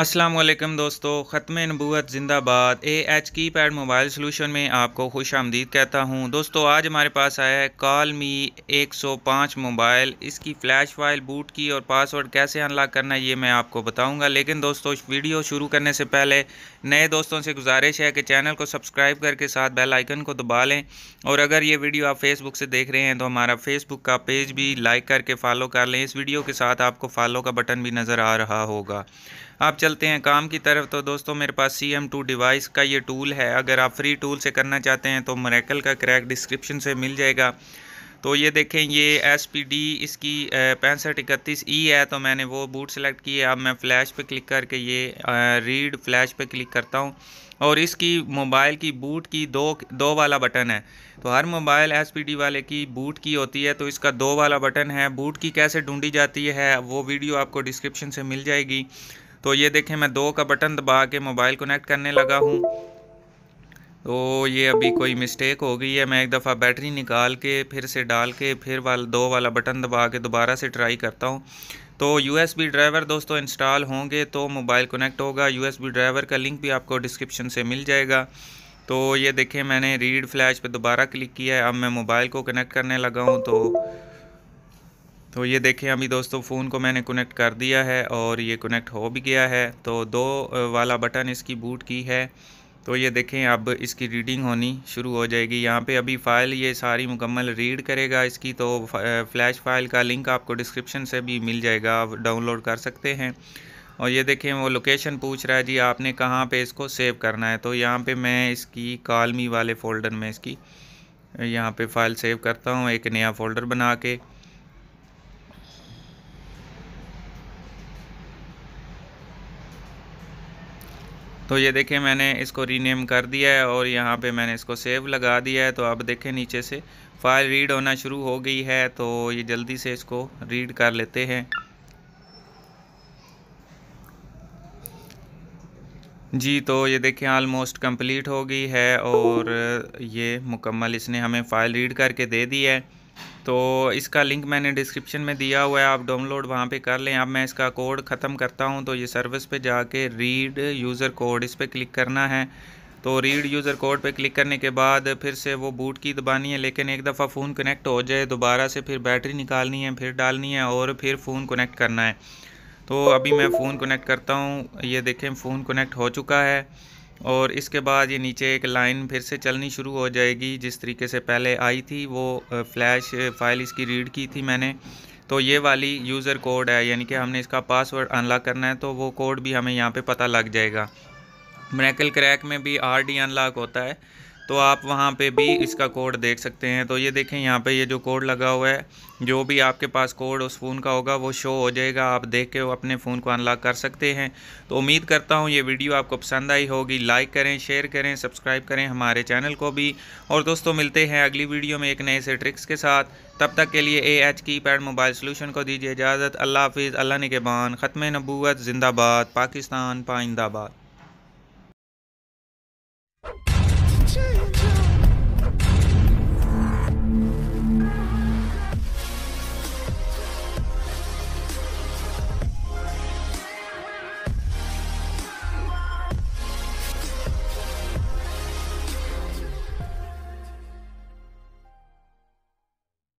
अस्सलाम वालेकुम दोस्तों ख़त्म नबूत ज़िंदाबाद A H keypad mobile solution में आपको खुश आमदीद कहता हूँ दोस्तों आज हमारे पास आया है कॉल मी 105 मोबाइल इसकी फ़्लैश फाइल बूट की और पासवर्ड कैसे अनलॉक करना है ये मैं आपको बताऊँगा लेकिन दोस्तों वीडियो शुरू करने से पहले नए दोस्तों से गुजारिश है कि चैनल को सब्सक्राइब करके साथ बेल आइकन को दबा लें और अगर ये वीडियो आप फेसबुक से देख रहे हैं तो हमारा फेसबुक का पेज भी लाइक करके फ़ॉलो कर लें इस वीडियो के साथ आपको फॉलो का बटन भी नज़र आ रहा होगा आप चल चलते हैं काम की तरफ तो दोस्तों मेरे पास सी एम टू डिवाइस का ये टूल है अगर आप फ्री टूल से करना चाहते हैं तो मरेकल का क्रैक डिस्क्रिप्शन से मिल जाएगा तो ये देखें ये एस पी डी इसकी पैंसठ इकतीस ई e है तो मैंने वो बूट सेलेक्ट की है अब मैं फ़्लैश पे क्लिक करके ये रीड फ्लैश पे क्लिक करता हूँ और इसकी मोबाइल की बूट की दो दो वाला बटन है तो हर मोबाइल एस पी डी वाले की बूट की होती है तो इसका दो वाला बटन है बूट की कैसे ढूंढी जाती है वो वीडियो आपको डिस्क्रिप्शन से मिल जाएगी तो ये देखें मैं दो का बटन दबा के मोबाइल कनेक्ट करने लगा हूँ तो ये अभी कोई मिस्टेक हो गई है मैं एक दफ़ा बैटरी निकाल के फिर से डाल के फिर वाल दो वाला बटन दबा के दोबारा से ट्राई करता हूँ तो यू एस बी ड्राइवर दोस्तों इंस्टॉल होंगे तो मोबाइल कनेक्ट होगा यू एस बी ड्राइवर का लिंक भी आपको डिस्क्रिप्शन से मिल जाएगा तो ये देखें मैंने रीड फ्लैश पे दोबारा क्लिक किया है अब मैं मोबाइल को कनेक्ट करने लगा हूँ तो तो ये देखें अभी दोस्तों फ़ोन को मैंने कनेक्ट कर दिया है और ये कनेक्ट हो भी गया है तो दो वाला बटन इसकी बूट की है तो ये देखें अब इसकी रीडिंग होनी शुरू हो जाएगी यहाँ पे अभी फ़ाइल ये सारी मुकम्मल रीड करेगा इसकी तो फ्लैश फाइल का लिंक आपको डिस्क्रिप्शन से भी मिल जाएगा आप डाउनलोड कर सकते हैं और ये देखें वो लोकेशन पूछ रहा है जी आपने कहाँ पे इसको सेव करना है तो यहाँ पे मैं इसकी कालमी वाले फ़ोल्डर में इसकी यहाँ पे फ़ाइल सेव करता हूँ एक नया फ़ोल्डर बना के तो ये देखें मैंने इसको रीनेम कर दिया है और यहाँ पे मैंने इसको सेव लगा दिया है तो अब देखें नीचे से फाइल रीड होना शुरू हो गई है तो ये जल्दी से इसको रीड कर लेते हैं जी तो ये देखें आलमोस्ट कंप्लीट हो गई है और ये मुकम्मल इसने हमें फ़ाइल रीड करके दे दी है तो इसका लिंक मैंने डिस्क्रिप्शन में दिया हुआ है आप डाउनलोड वहाँ पे कर लें अब मैं इसका कोड ख़त्म करता हूँ तो ये सर्विस पे जाके रीड यूज़र कोड इस पर क्लिक करना है तो रीड यूज़र कोड पे क्लिक करने के बाद फिर से वो बूट की दबानी है लेकिन एक दफ़ा फ़ोन कनेक्ट हो जाए दोबारा से फिर बैटरी निकालनी है फिर डालनी है और फिर फ़ोन कनेक्ट करना है तो अभी मैं फ़ोन कनेक्ट करता हूँ ये देखें फ़ोन कनेक्ट हो चुका है और इसके बाद ये नीचे एक लाइन फिर से चलनी शुरू हो जाएगी जिस तरीके से पहले आई थी वो फ्लैश फाइल इसकी रीड की थी मैंने तो ये वाली यूज़र कोड है यानी कि हमने इसका पासवर्ड अनलॉक करना है तो वो कोड भी हमें यहाँ पे पता लग जाएगा मैकल क्रैक में भी आर डी अनलॉक होता है तो आप वहाँ पे भी इसका कोड देख सकते हैं तो ये देखें यहाँ पे ये जो कोड लगा हुआ है जो भी आपके पास कोड उस फ़ोन का होगा वो शो हो जाएगा आप देख के अपने फ़ोन को अनलॉक कर सकते हैं तो उम्मीद करता हूँ ये वीडियो आपको पसंद आई होगी लाइक करें शेयर करें सब्सक्राइब करें हमारे चैनल को भी और दोस्तों मिलते हैं अगली वीडियो में एक नए से ट्रिक्स के साथ तब तक के लिए A H keypad mobile solution को दीजिए इजाज़त अल्लाह हाफिज़ अल्लाह ने के बान ख़त्म नबूत ज़िंदाबाद पाकिस्तान पाइंदाबाद